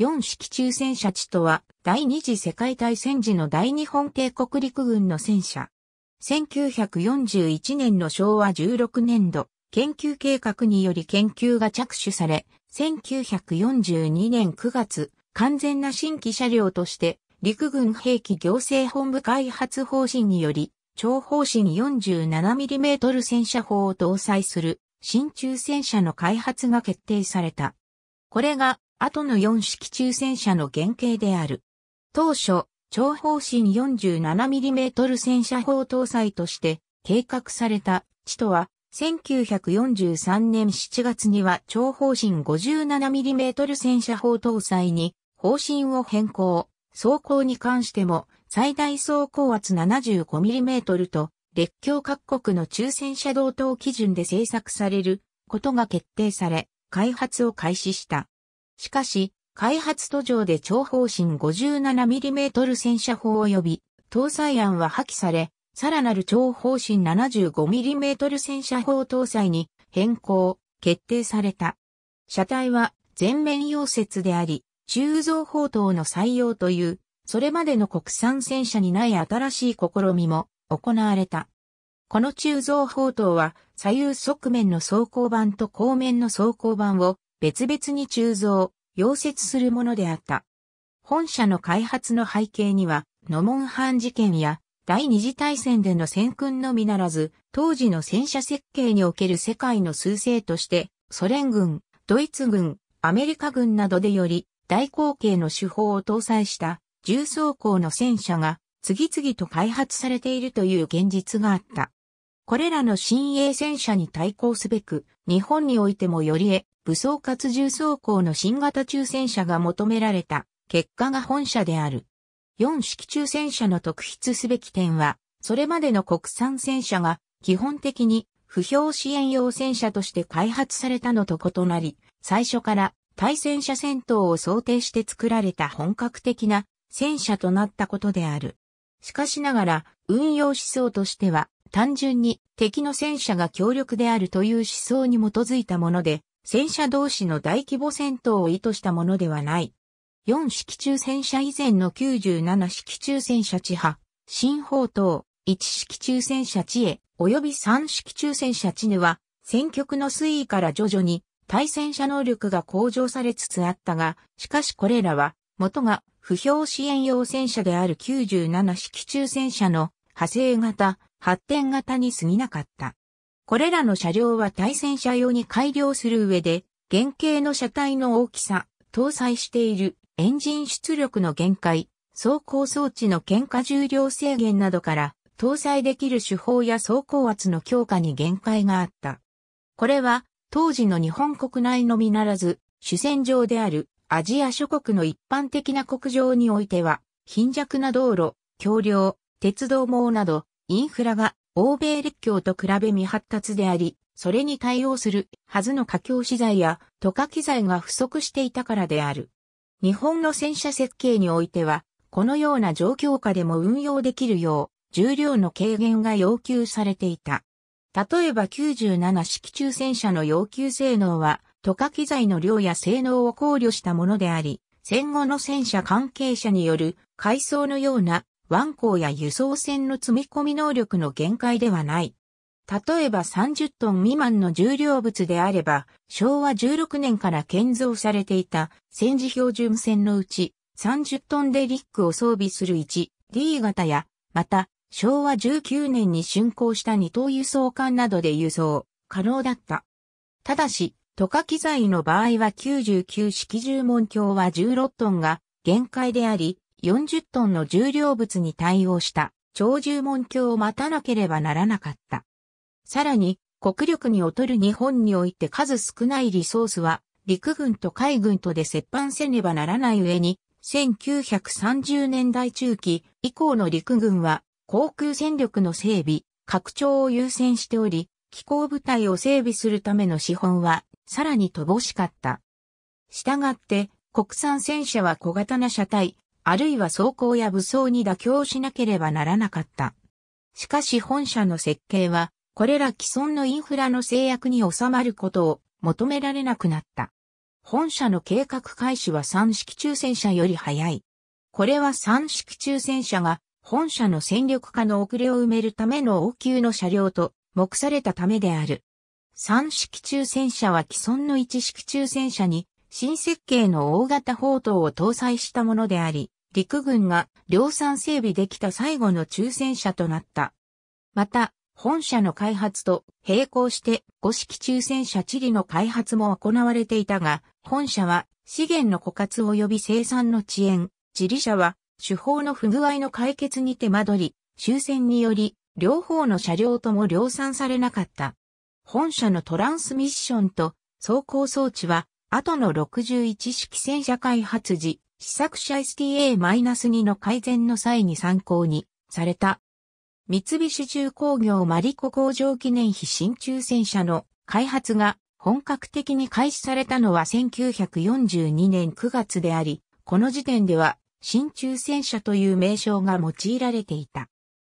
4式中戦車地とは、第二次世界大戦時の大日本帝国陸軍の戦車。1941年の昭和16年度、研究計画により研究が着手され、1942年9月、完全な新規車両として、陸軍兵器行政本部開発方針により、長方針 47mm 戦車砲を搭載する新中戦車の開発が決定された。これが後の4式中戦車の原型である。当初、長方針 47mm 戦車砲搭載として計画された、地とは、1943年7月には長方針 57mm 戦車砲搭載に方針を変更。走行に関しても最大走行圧 75mm と列強各国の中戦車同等基準で製作されることが決定され開発を開始した。しかし、開発途上で長方針 57mm 戦車砲及び、搭載案は破棄され、さらなる長方針 75mm 戦車砲搭載に変更、決定された。車体は全面溶接であり、鋳造砲塔の採用という、それまでの国産戦車にない新しい試みも行われた。この鋳造砲塔は左右側面の装甲板と後面の装甲板を別々に鋳造、溶接するものであった。本社の開発の背景には、ノモンハン事件や第二次大戦での戦訓のみならず、当時の戦車設計における世界の趨勢として、ソ連軍、ドイツ軍、アメリカ軍などでより大口径の手法を搭載した重装甲の戦車が次々と開発されているという現実があった。これらの新鋭戦車に対抗すべく、日本においてもより武装活重装甲の新型抽選車が求められた結果が本社である。4式抽選車の特筆すべき点は、それまでの国産戦車が基本的に不評支援用戦車として開発されたのと異なり、最初から対戦車戦闘を想定して作られた本格的な戦車となったことである。しかしながら、運用思想としては、単純に敵の戦車が強力であるという思想に基づいたもので、戦車同士の大規模戦闘を意図したものではない。4式中戦車以前の97式中戦車地波、新砲塔、1式中戦車地へ、及び3式中戦車地には、戦局の推移から徐々に対戦車能力が向上されつつあったが、しかしこれらは、元が不評支援用戦車である97式中戦車の派生型、発展型に過ぎなかった。これらの車両は対戦車用に改良する上で、原型の車体の大きさ、搭載しているエンジン出力の限界、走行装置の喧嘩重量制限などから、搭載できる手法や走行圧の強化に限界があった。これは、当時の日本国内のみならず、主戦場であるアジア諸国の一般的な国情においては、貧弱な道路、橋梁、鉄道網など、インフラが欧米列強と比べ未発達であり、それに対応するはずの架橋資材や渡架機材が不足していたからである。日本の戦車設計においては、このような状況下でも運用できるよう、重量の軽減が要求されていた。例えば97式中戦車の要求性能は、渡架機材の量や性能を考慮したものであり、戦後の戦車関係者による改装のような湾港や輸送船の積み込み能力の限界ではない。例えば30トン未満の重量物であれば、昭和16年から建造されていた戦時標準船のうち、30トンでリックを装備する 1D 型や、また、昭和19年に竣工した二等輸送艦などで輸送可能だった。ただし、渡架機材の場合は99式十門橋は16トンが限界であり、40トンの重量物に対応した超重門橋を待たなければならなかった。さらに、国力に劣る日本において数少ないリソースは、陸軍と海軍とで接班せねばならない上に、1930年代中期以降の陸軍は、航空戦力の整備、拡張を優先しており、機構部隊を整備するための資本は、さらに乏しかった。したがって、国産戦車は小型な車体、あるいは装甲や武装に妥協しなければならなかった。しかし本社の設計は、これら既存のインフラの制約に収まることを求められなくなった。本社の計画開始は三式中戦車より早い。これは三式中戦車が本社の戦力化の遅れを埋めるための応急の車両と目されたためである。三式中戦車は既存の一式中戦車に新設計の大型砲塔を搭載したものであり、陸軍が量産整備できた最後の抽選車となった。また、本社の開発と並行して5式抽選車地理の開発も行われていたが、本社は資源の枯渇及び生産の遅延、地理社は手法の不具合の解決に手間取り、終戦により両方の車両とも量産されなかった。本社のトランスミッションと走行装置は後の61式戦車開発時、試作車 STA-2 の改善の際に参考にされた。三菱重工業マリコ工場記念碑新中戦車の開発が本格的に開始されたのは1942年9月であり、この時点では新中戦車という名称が用いられていた。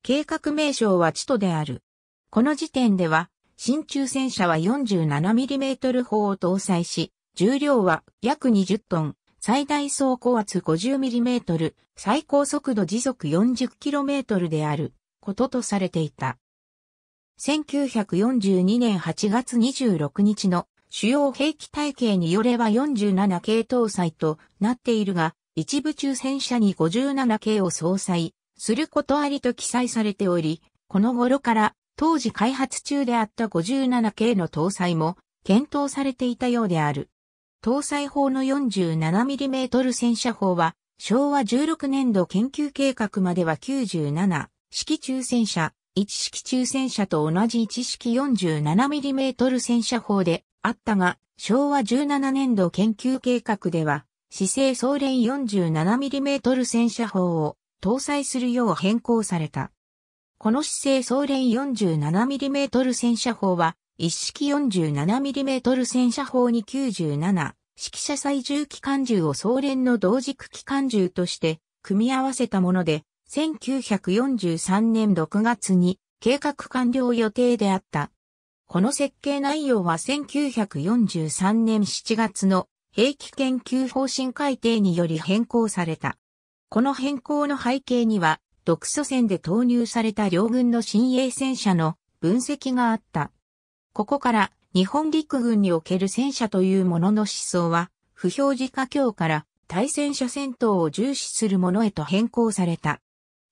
計画名称はチトである。この時点では新中戦車は 47mm 砲を搭載し、重量は約20トン、最大走行圧 50mm、最高速度時速 40km であることとされていた。1942年8月26日の主要兵器体系によれば47系搭載となっているが、一部中戦車に57系を搭載することありと記載されており、この頃から当時開発中であった57系の搭載も検討されていたようである。搭載砲の 47mm 戦車砲は、昭和16年度研究計画までは97式中戦車、1式中戦車と同じ1式 47mm 戦車砲であったが、昭和17年度研究計画では、姿勢総連 47mm 戦車砲を搭載するよう変更された。この姿勢総連 47mm 戦車砲は、一式 47mm 戦車砲に97、指揮者最重機関銃を総連の同軸機関銃として組み合わせたもので、1943年6月に計画完了予定であった。この設計内容は1943年7月の兵器研究方針改定により変更された。この変更の背景には、独ソ戦で投入された両軍の新鋭戦車の分析があった。ここから日本陸軍における戦車というものの思想は、不表示化境から対戦車戦闘を重視するものへと変更された。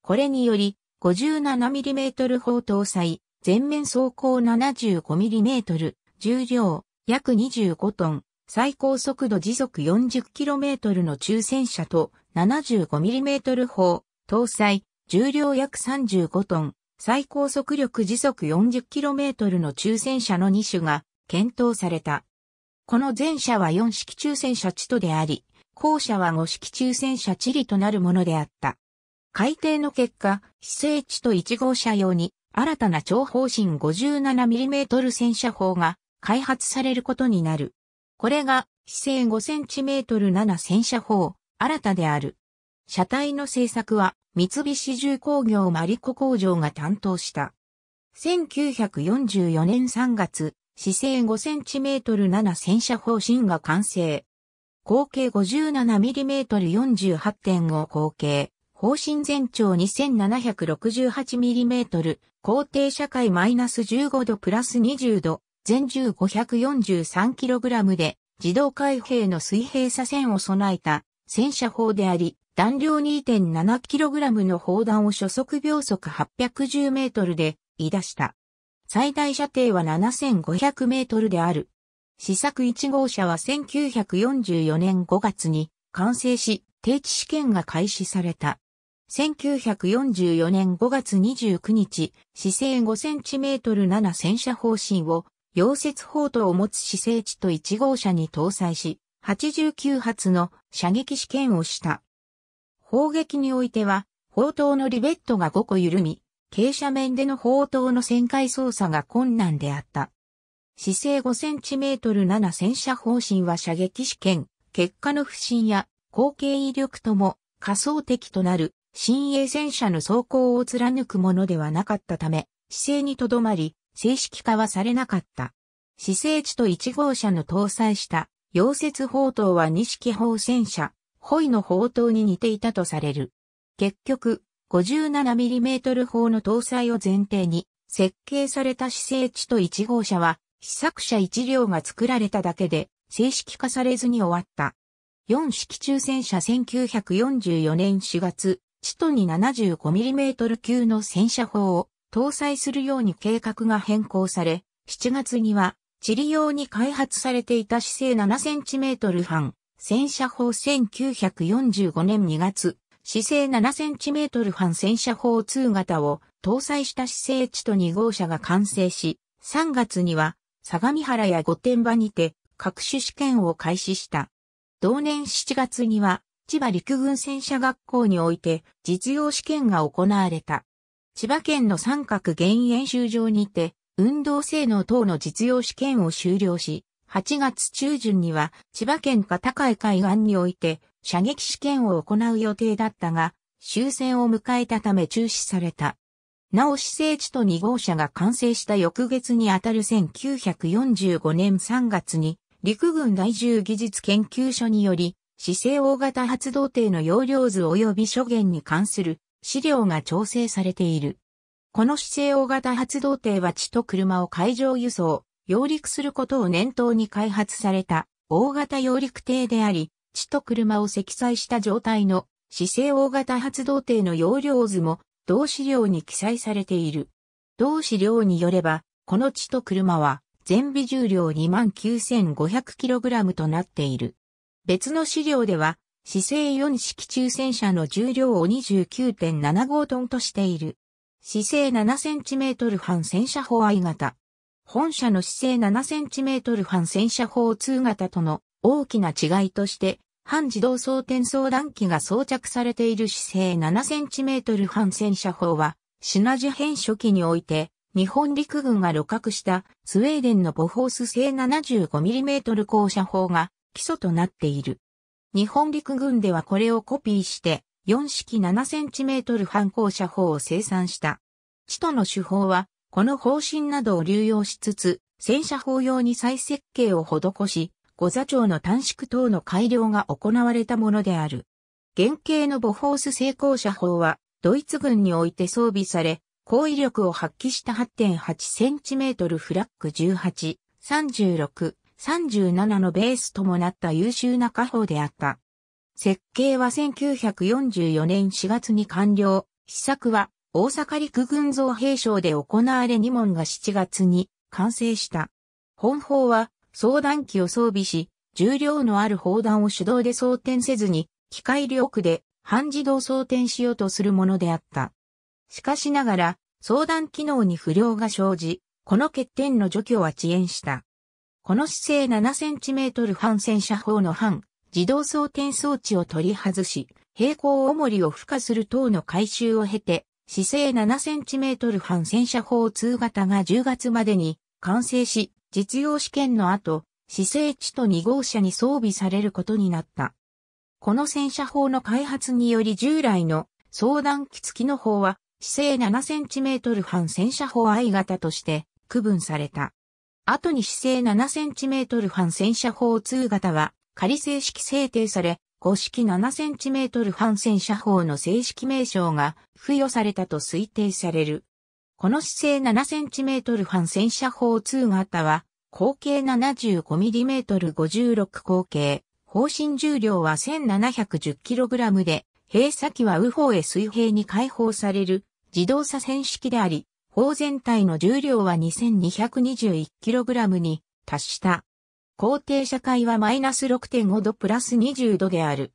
これにより、57mm 砲搭載、全面走行 75mm、重量約25トン、最高速度時速 40km の中戦車と 75mm 砲搭載、重量約35トン、最高速力時速 40km の抽選車の2種が検討された。この前者は4式抽選車チトであり、後者は5式抽選車チリとなるものであった。改定の結果、非正地と1号車用に新たな長方針 57mm 戦車砲が開発されることになる。これが、市制 5cm7 戦車砲、新たである。車体の製作は三菱重工業マリコ工場が担当した。1944年3月、姿勢 5cm7 戦車方針が完成。合計 57mm48.5 合計、方針全長 2768mm、高低社会マイナス15度プラス20度、全重 543kg で、自動開閉の水平左線を備えた戦車砲であり、弾量 2.7kg の砲弾を初速秒速810メートルで射出した。最大射程は7500メートルである。試作1号車は1944年5月に完成し、定置試験が開始された。1944年5月29日、姿勢5センチメートル7戦車方針を、溶接砲塔を持つ姿勢値と1号車に搭載し、89発の射撃試験をした。砲撃においては、砲塔のリベットが5個緩み、傾斜面での砲塔の旋回操作が困難であった。姿勢5センチメートル7戦車方針は射撃試験、結果の不振や後継威力とも仮想敵となる新鋭戦車の走行を貫くものではなかったため、姿勢にとどまり、正式化はされなかった。姿勢値と1号車の搭載した溶接砲塔は2式砲戦車、ホイの砲塔に似ていたとされる。結局、57mm 砲の搭載を前提に、設計された姿勢地と1号車は、試作車1両が作られただけで、正式化されずに終わった。4式中戦車1944年4月、チトに 75mm 級の戦車砲を搭載するように計画が変更され、7月には、チリ用に開発されていた姿勢 7cm 半、戦車砲1945年2月、姿勢7トル半戦車砲2型を搭載した姿勢地と2号車が完成し、3月には相模原や御殿場にて各種試験を開始した。同年7月には千葉陸軍戦車学校において実用試験が行われた。千葉県の三角原演習場にて運動性能等の実用試験を終了し、8月中旬には千葉県片海海岸において射撃試験を行う予定だったが、終戦を迎えたため中止された。なお、市政地と2号車が完成した翌月にあたる1945年3月に、陸軍第10技術研究所により、市政大型発動艇の容量図及び諸言に関する資料が調整されている。この市政大型発動艇は地と車を海上輸送、揚陸することを念頭に開発された大型揚陸艇であり、地と車を積載した状態の姿勢大型発動艇の容量図も同資料に記載されている。同資料によれば、この地と車は全備重量 29,500kg となっている。別の資料では、姿勢4式中戦車の重量を29.75トンとしている。姿勢 7cm 半戦車ホワ型。本社の姿勢 7cm 半戦車砲2型との大きな違いとして、半自動装填装弾機が装着されている姿勢 7cm 半戦車砲は、シナジ編初期において、日本陸軍が露獲したスウェーデンのボホース製 75mm 高射砲が基礎となっている。日本陸軍ではこれをコピーして、4式 7cm 半高射砲を生産した。チトの手法は、この方針などを流用しつつ、戦車砲用に再設計を施し、五座長の短縮等の改良が行われたものである。原型のボフォース成功者砲は、ドイツ軍において装備され、高威力を発揮した8.8センチメートルフラッグ18、36、37のベースともなった優秀な火砲であった。設計は1944年4月に完了。試作は大阪陸軍造兵廠で行われ2門が7月に完成した。本砲は装弾機を装備し、重量のある砲弾を手動で装填せずに、機械力で半自動装填しようとするものであった。しかしながら、相談機能に不良が生じ、この欠点の除去は遅延した。この姿勢7センチメートル半戦車砲の半、自動装填装置を取り外し、平行重りを付加する等の改修を経て、姿勢 7cm 半戦車砲2型が10月までに完成し、実用試験の後、姿勢地と2号車に装備されることになった。この戦車砲の開発により従来の相談機付きの砲は、姿勢 7cm 半戦車砲 I 型として区分された。後に姿勢 7cm 半戦車砲2型は、仮正式制定され、公式 7cm 反戦車砲の正式名称が付与されたと推定される。この姿勢 7cm 反戦車砲2型は、口径 75mm56 口径、方針重量は 1710kg で、閉鎖機は右方へ水平に解放される自動車戦式であり、砲全体の重量は 2221kg に達した。皇帝社会はマイナス6.5度プラス20度である。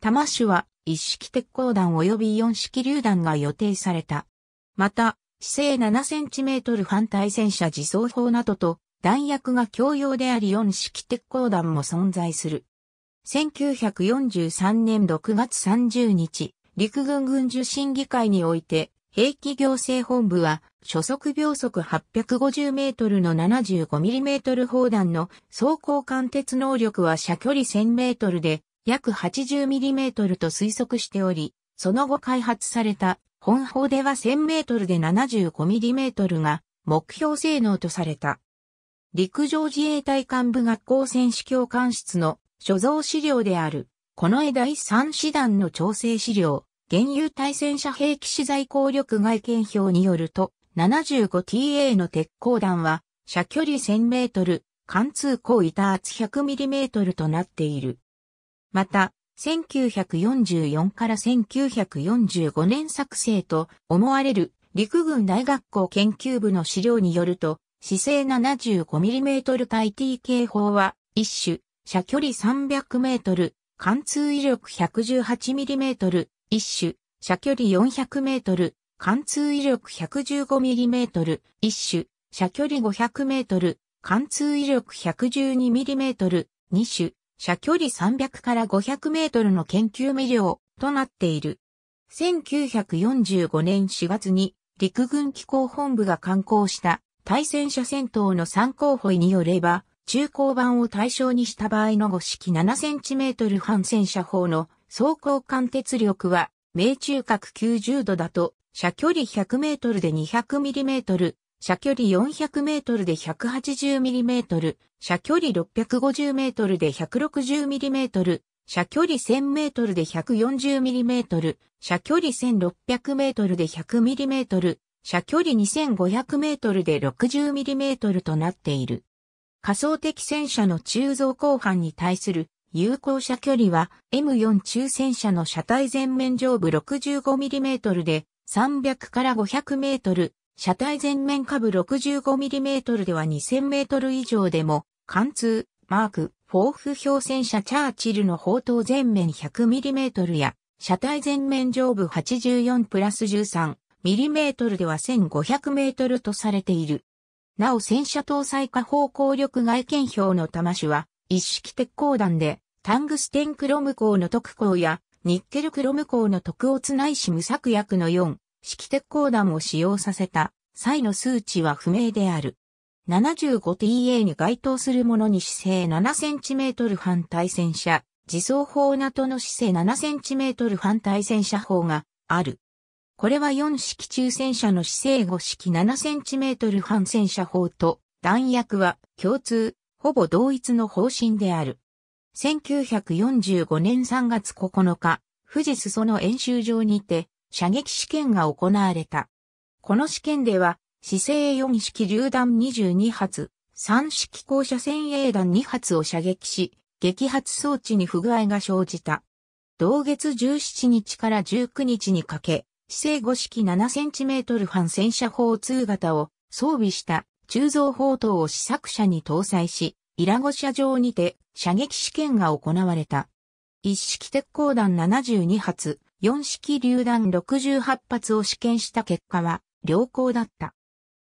多摩種は一式鉄鋼弾及び四式榴弾が予定された。また、姿勢7センチメートル反対戦車自走砲などと弾薬が共用であり四式鉄鋼弾も存在する。1943年6月30日、陸軍軍需審議会において、兵器行政本部は、初速秒速850メートルの75ミリメートル砲弾の走行貫徹能力は射距離1000メートルで約80ミリメートルと推測しており、その後開発された本砲では1000メートルで75ミリメートルが目標性能とされた。陸上自衛隊幹部学校選手教官室の所蔵資料である、この絵第3師団の調整資料、原油対戦車兵器資材効力外見表によると、75TA の鉄鋼弾は、射距離1000メートル、貫通口板厚1 0 0トルとなっている。また、1944から1945年作成と思われる陸軍大学校研究部の資料によると、姿勢 75mm 対 TK 砲は一種、射距離 300m、貫通威力 118mm、一種、射距離400メートル、貫通威力115ミリメートル、一種、射距離500メートル、貫通威力112ミリメートル、二種、射距離300から500メートルの研究未了となっている。1945年4月に陸軍機構本部が刊行した対戦車戦闘の参考法によれば、中高版を対象にした場合の5式7センチメートル反戦車砲の走行間鉄力は、命中角90度だと、射距離100メートルで200ミリメートル、射距離400メートルで180ミリメートル、射距離650メートルで160ミリメートル、射距離1000メートルで140ミリメートル、射距離1600メートルで100ミリメートル、射距離2500メートルで60ミリメートルとなっている。仮想的戦車の鋳造鋼板に対する有効射距離は M4 中戦車の車体前面上部 65mm で300から500 m 車体前面下部 65mm では2000 m 以上でも、貫通、マーク、フォーフ標戦車チャーチルの砲塔前面 100mm や、車体前面上部84プラス 13mm では 1500m とされている。なお戦車搭載下方向力外見表の玉種は、一式鉄鋼弾で、タングステンクロム鋼の特鋼や、ニッケルクロム鋼の特をツないし無作薬の4、式鉄鋼弾を使用させた、際の数値は不明である。75TA に該当するものに姿勢 7cm 反対戦車、自走砲などの姿勢 7cm 反対戦車砲がある。これは4式中戦車の姿勢5式 7cm 反戦車砲と弾薬は共通ほぼ同一の方針である。1945年3月9日、富士裾の演習場にて射撃試験が行われた。この試験では、姿勢4式榴弾22発、3式校舎線鋭弾2発を射撃し、撃発装置に不具合が生じた。同月17日から19日にかけ、姿勢5式7センチメートル半戦車砲2型を装備した鋳造砲塔を試作車に搭載し、イラゴ車上にて射撃試験が行われた。一式鉄鋼弾72発、四式榴弾68発を試験した結果は良好だった。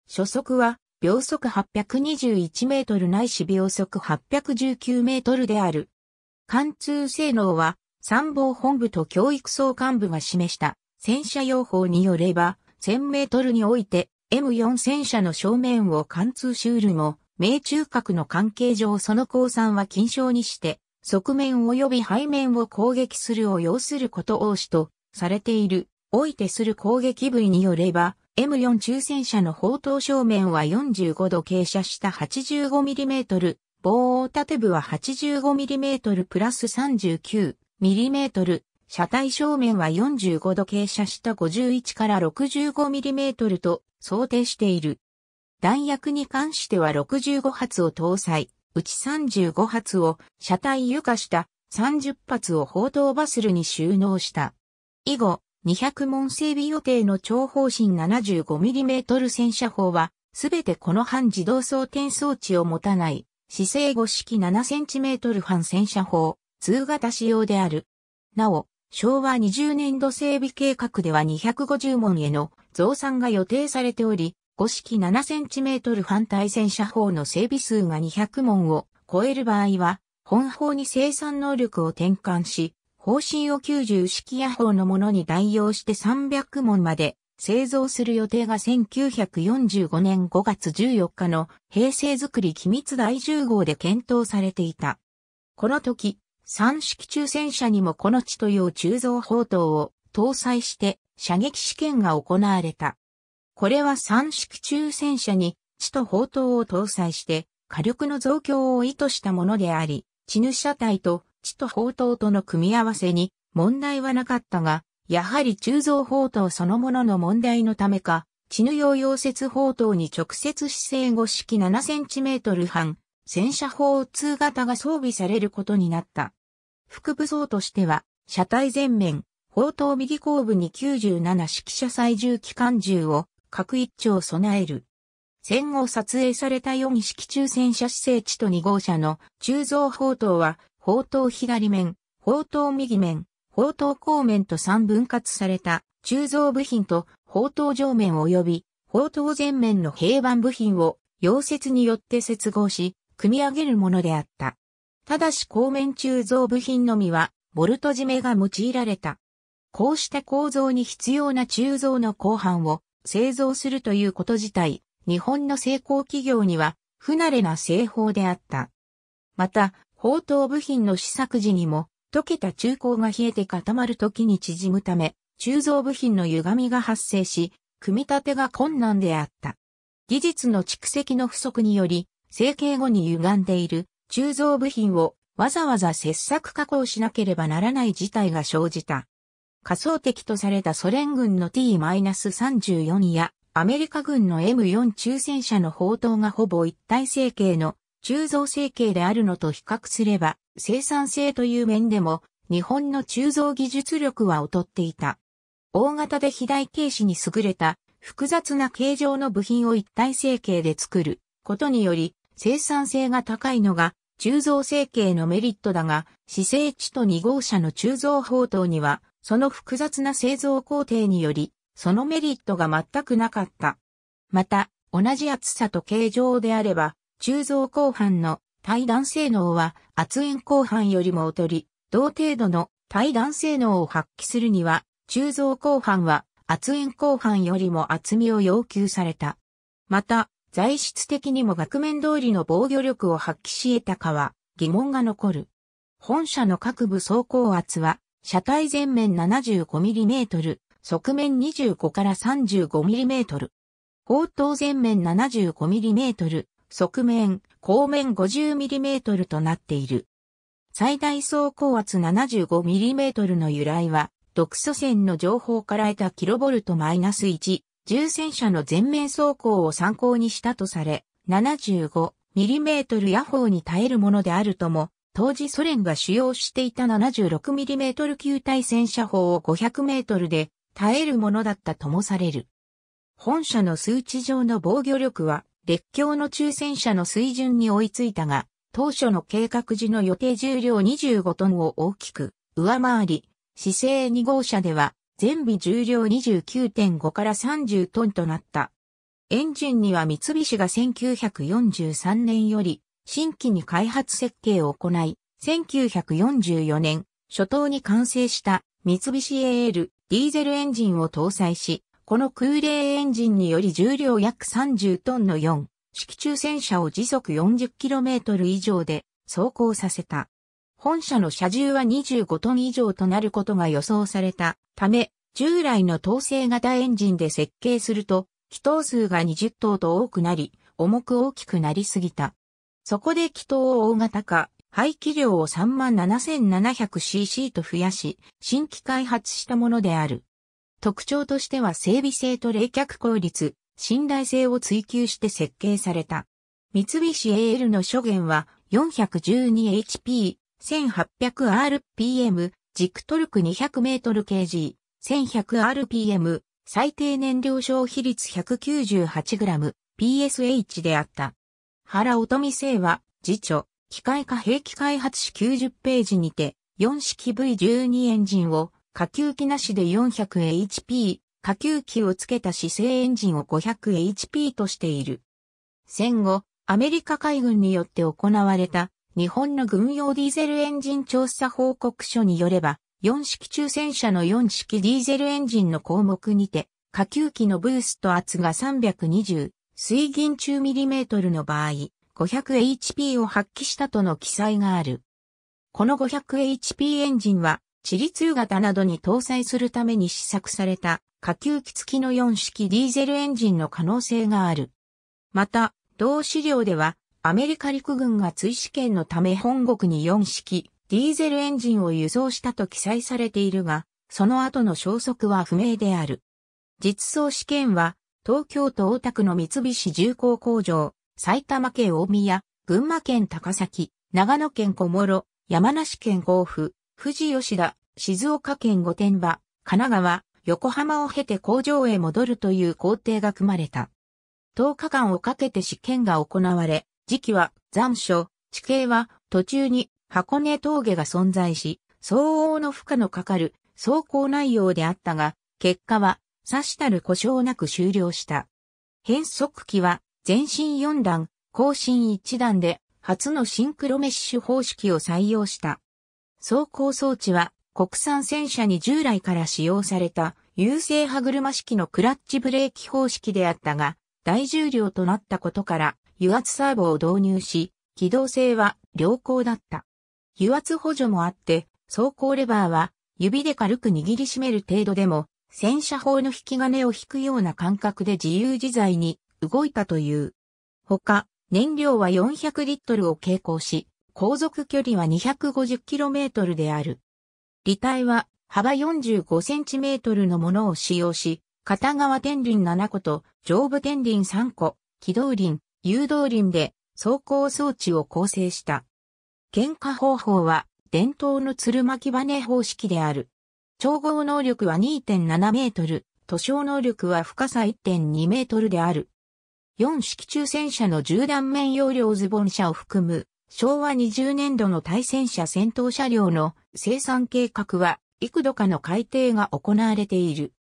初速は秒速821メートルないし秒速819メートルである。貫通性能は参謀本部と教育総監部が示した戦車用法によれば1000メートルにおいて M4 戦車の正面を貫通しうるも、命中核の関係上その降参は禁賞にして、側面及び背面を攻撃するを要することをしとされている、おいてする攻撃部位によれば、M4 中戦車の砲塔正面は45度傾斜した 85mm、棒を縦部は 85mm プラス 39mm、車体正面は45度傾斜した51から 65mm と想定している。弾薬に関しては65発を搭載、うち35発を車体床下、30発を砲塔バスルに収納した。以後、200門整備予定の長方針 75mm 戦車砲は、すべてこの半自動装填装置を持たない、姿勢5式 7cm 半戦車砲、通型仕様である。なお、昭和20年度整備計画では250門への増産が予定されており、5式7センチメートル反対戦車砲の整備数が200門を超える場合は、本砲に生産能力を転換し、方針を90式野砲のものに代用して300門まで製造する予定が1945年5月14日の平成づくり機密第10号で検討されていた。この時、三式中戦車にもこの地という鋳造砲塔を搭載して射撃試験が行われた。これは三式中戦車に地と砲塔を搭載して火力の増強を意図したものであり、地主車体と地と砲塔との組み合わせに問題はなかったが、やはり鋳造砲塔そのものの問題のためか、地ぬ用溶接砲塔に直接姿勢5式7トル半、戦車砲2型が装備されることになった。副武装としては、車体前面、砲塔右後部に97式車載重機関銃を各一丁備える。戦後撮影された4式中戦車姿勢地と2号車の鋳造砲塔は、砲塔左面、砲塔右面、砲塔後面と3分割された鋳造部品と砲塔上面及び砲塔前面の平板部品を溶接によって接合し、組み上げるものであった。ただし鋼面鋳造部品のみは、ボルト締めが用いられた。こうして構造に必要な鋳造の後半を製造するということ自体、日本の成功企業には不慣れな製法であった。また、砲塔部品の試作時にも、溶けた中鋼が冷えて固まる時に縮むため、鋳造部品の歪みが発生し、組み立てが困難であった。技術の蓄積の不足により、成形後に歪んでいる鋳造部品をわざわざ切削加工しなければならない事態が生じた。仮想敵とされたソ連軍の T-34 やアメリカ軍の M4 中戦車の砲塔がほぼ一体成形の鋳造成形であるのと比較すれば生産性という面でも日本の鋳造技術力は劣っていた。大型で肥大形式に優れた複雑な形状の部品を一体成形で作ることにより生産性が高いのが鋳造成形のメリットだが、姿勢地と2号車の鋳造砲塔には、その複雑な製造工程により、そのメリットが全くなかった。また、同じ厚さと形状であれば、鋳造鋼板の対弾性能は圧延鋼板よりも劣り、同程度の対弾性能を発揮するには、鋳造鋼板は圧延鋼板よりも厚みを要求された。また、材質的にも額面通りの防御力を発揮し得たかは疑問が残る。本社の各部走行圧は、車体前面 75mm、側面25から 35mm。砲塔前面 75mm、側面、後面 50mm となっている。最大走行圧 75mm の由来は、独祖線の情報から得たキロボルトマイナス1重戦車の全面走行を参考にしたとされ、75mm 野ホーに耐えるものであるとも、当時ソ連が使用していた 76mm 級対戦車砲を 500m で耐えるものだったともされる。本社の数値上の防御力は、列強の中戦車の水準に追いついたが、当初の計画時の予定重量25トンを大きく上回り、姿勢2号車では全備重量29.5から30トンとなった。エンジンには三菱が1943年より新規に開発設計を行い、1944年初頭に完成した三菱 AL ディーゼルエンジンを搭載し、この空冷エンジンにより重量約30トンの4式中戦車を時速 40km 以上で走行させた。本社の車重は25トン以上となることが予想されたため、従来の統制型エンジンで設計すると、気筒数が20頭と多くなり、重く大きくなりすぎた。そこで気筒を大型化、排気量を 37,700cc と増やし、新規開発したものである。特徴としては整備性と冷却効率、信頼性を追求して設計された。三菱 AL の初言は 412HP 1800rpm、軸トルク 200m/kg、1100rpm、最低燃料消費率 198g、PSH であった。原乙美生は、次著、機械化兵器開発史90ページにて、4式 V12 エンジンを、下級機なしで 400HP、下級機をつけた姿勢エンジンを 500HP としている。戦後、アメリカ海軍によって行われた日本の軍用ディーゼルエンジン調査報告書によれば、4式中戦車の4式ディーゼルエンジンの項目にて、下級機のブースト圧が320、水銀中ミリメートルの場合、500HP を発揮したとの記載がある。この 500HP エンジンは、チリ通型などに搭載するために試作された下級機付きの4式ディーゼルエンジンの可能性がある。また、同資料では、アメリカ陸軍が追試験のため本国に4式、ディーゼルエンジンを輸送したと記載されているが、その後の消息は不明である。実装試験は、東京都大田区の三菱重工工場、埼玉県大宮、群馬県高崎、長野県小諸、山梨県甲府、富士吉田、静岡県御殿場、神奈川、横浜を経て工場へ戻るという工程が組まれた。10日間をかけて試験が行われ、時期は残暑、地形は途中に箱根峠が存在し、相応の負荷のかかる走行内容であったが、結果は、さしたる故障なく終了した。変速機は、前進4段、後進1段で、初のシンクロメッシュ方式を採用した。走行装置は、国産戦車に従来から使用された、優勢歯車式のクラッチブレーキ方式であったが、大重量となったことから、油圧サーボを導入し、機動性は良好だった。油圧補助もあって、走行レバーは指で軽く握りしめる程度でも、戦車砲の引き金を引くような感覚で自由自在に動いたという。他、燃料は400リットルを携行し、航続距離は 250km である。履体は幅 45cm のものを使用し、片側天輪7個と上部天輪3個、軌道輪、誘導輪で走行装置を構成した。喧嘩方法は伝統の鶴巻バネ方式である。調合能力は2.7メートル、塗装能力は深さ1.2メートルである。4式中戦車の10断面容量ズボン車を含む昭和20年度の対戦車戦闘車両の生産計画は幾度かの改定が行われている。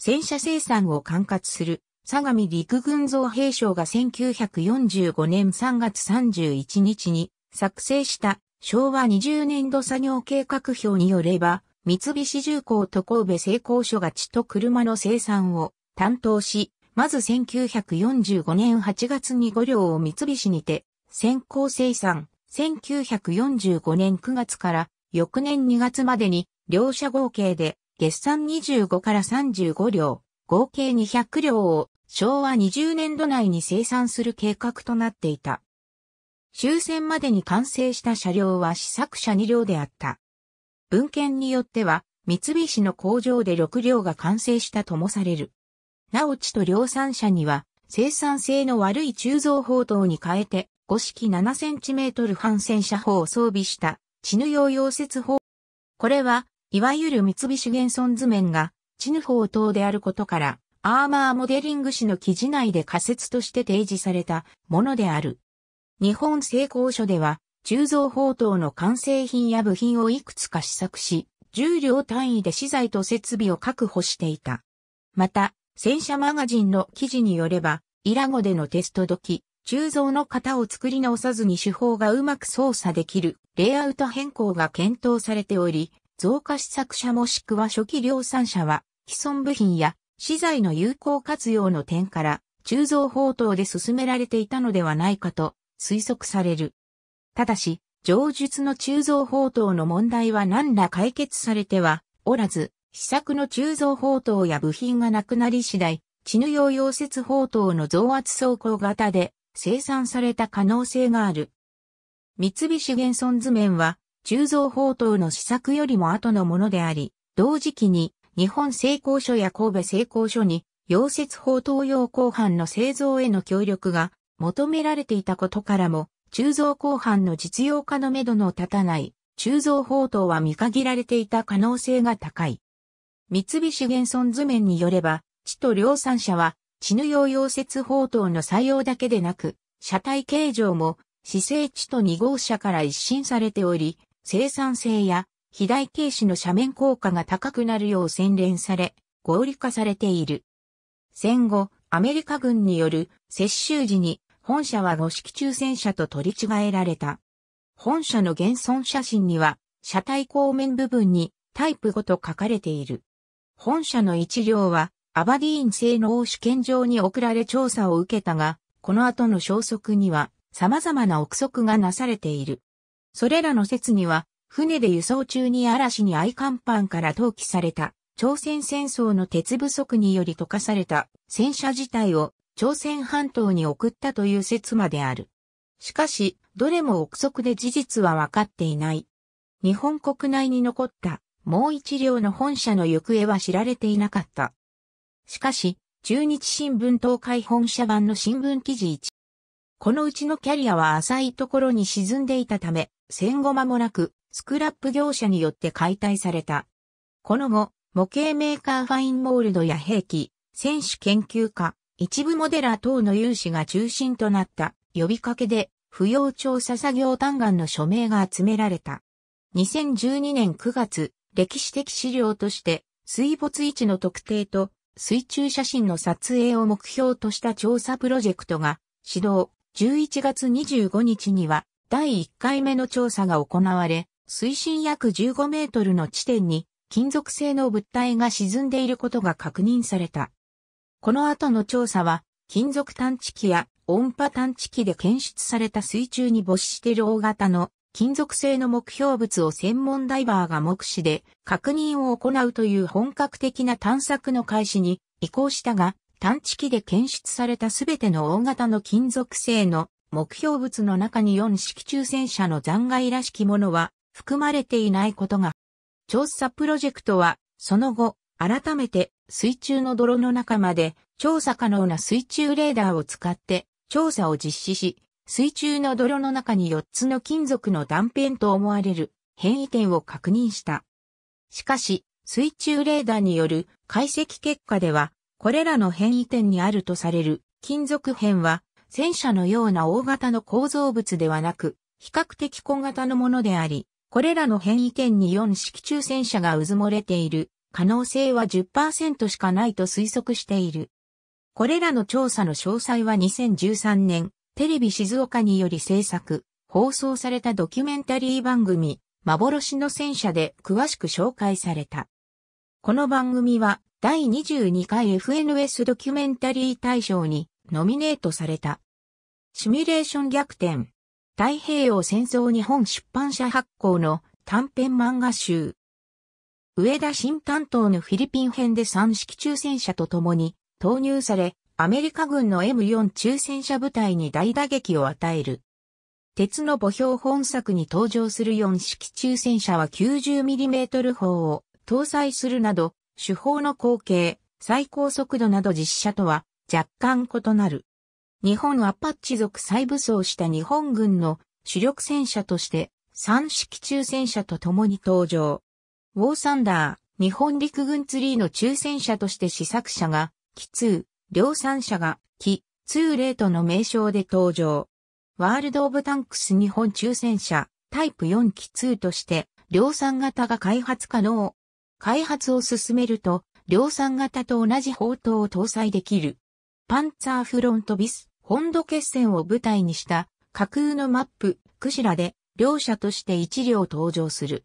戦車生産を管轄する相模陸軍造兵省が1945年3月31日に作成した昭和20年度作業計画表によれば、三菱重工と神戸製鋼所が地と車の生産を担当し、まず1945年8月に5両を三菱にて先行生産、1945年9月から翌年2月までに両社合計で月産25から35両、合計200両を昭和20年度内に生産する計画となっていた。終戦までに完成した車両は試作車2両であった。文献によっては、三菱の工場で6両が完成したともされる。なおちと量産車には、生産性の悪い鋳造砲塔に変えて、5式7センチメートル反戦車砲を装備した、チヌ用溶接砲。これは、いわゆる三菱原存図面が、チヌ砲塔であることから、アーマーモデリング誌の記事内で仮説として提示されたものである。日本製鋼所では、鋳造砲塔の完成品や部品をいくつか試作し、重量単位で資材と設備を確保していた。また、戦車マガジンの記事によれば、イラゴでのテスト時、鋳造の型を作り直さずに手法がうまく操作できるレイアウト変更が検討されており、増加試作車もしくは初期量産車は既存部品や資材の有効活用の点から、鋳造法等で進められていたのではないかと推測される。ただし、上述の鋳造法等の問題は何ら解決されてはおらず、試作の鋳造法等や部品がなくなり次第、チヌ用溶接法等の増圧走行型で生産された可能性がある。三菱原村図面は、鋳造法等の試作よりも後のものであり、同時期に日本製鋼所や神戸製鋼所に、溶接法東洋鋼板の製造への協力が求められていたことからも、鋳造鋼板の実用化のめどの立たない鋳造法等は見限られていた可能性が高い。三菱原村図面によれば、地と量産者は、地ぬ用溶接法等の採用だけでなく、車体形状も、姿勢地と2号車から一新されており、生産性や肥大軽視の斜面効果が高くなるよう洗練され、合理化されている。戦後、アメリカ軍による接収時に本社は五式中戦車と取り違えられた。本社の現存写真には、車体後面部分にタイプ5と書かれている。本社の一両は、アバディーン製の試験場に送られ調査を受けたが、この後の消息には様々な憶測がなされている。それらの説には、船で輸送中に嵐に愛甲班から投棄された、朝鮮戦争の鉄不足により溶かされた戦車自体を朝鮮半島に送ったという説まである。しかし、どれも憶測で事実は分かっていない。日本国内に残ったもう一両の本社の行方は知られていなかった。しかし、中日新聞東海本社版の新聞記事1。このうちのキャリアは浅いところに沈んでいたため、戦後間もなくスクラップ業者によって解体された。この後、模型メーカーファインモールドや兵器、選手研究家、一部モデラー等の有志が中心となった呼びかけで、不要調査作業単元の署名が集められた。2012年9月、歴史的資料として、水没位置の特定と水中写真の撮影を目標とした調査プロジェクトが始動。11月25日には第1回目の調査が行われ、水深約15メートルの地点に金属製の物体が沈んでいることが確認された。この後の調査は、金属探知機や音波探知機で検出された水中に没している大型の金属製の目標物を専門ダイバーが目視で確認を行うという本格的な探索の開始に移行したが、探知機で検出されたすべての大型の金属製の目標物の中に4式中戦車の残骸らしきものは含まれていないことが、調査プロジェクトは、その後、改めて水中の泥の中まで調査可能な水中レーダーを使って調査を実施し、水中の泥の中に4つの金属の断片と思われる変異点を確認した。しかし、水中レーダーによる解析結果では、これらの変異点にあるとされる金属片は、戦車のような大型の構造物ではなく、比較的小型のものであり、これらの変異点に4式中戦車が渦漏れている可能性は10%しかないと推測している。これらの調査の詳細は2013年、テレビ静岡により制作、放送されたドキュメンタリー番組、幻の戦車で詳しく紹介された。この番組は第22回 FNS ドキュメンタリー大賞にノミネートされた。シミュレーション逆転。太平洋戦争日本出版社発行の短編漫画集。上田新担当のフィリピン編で3式抽選車と共に投入され、アメリカ軍の M4 抽選車部隊に大打撃を与える。鉄の墓標本作に登場する4式抽選車は 90mm 砲を搭載するなど、手法の後継、最高速度など実写とは若干異なる。日本アパッチ族再武装した日本軍の主力戦車として3式中戦車と共に登場。ウォーサンダー、日本陸軍ツリーの中戦車として試作車が、キツー、量産車が、キ、ツーレートの名称で登場。ワールド・オブ・タンクス日本中戦車、タイプ4機ーとして、量産型が開発可能。開発を進めると、量産型と同じ砲塔を搭載できる。パンツァーフロントビス本土決戦を舞台にした架空のマップ、クシラで、両者として一両登場する。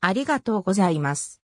ありがとうございます。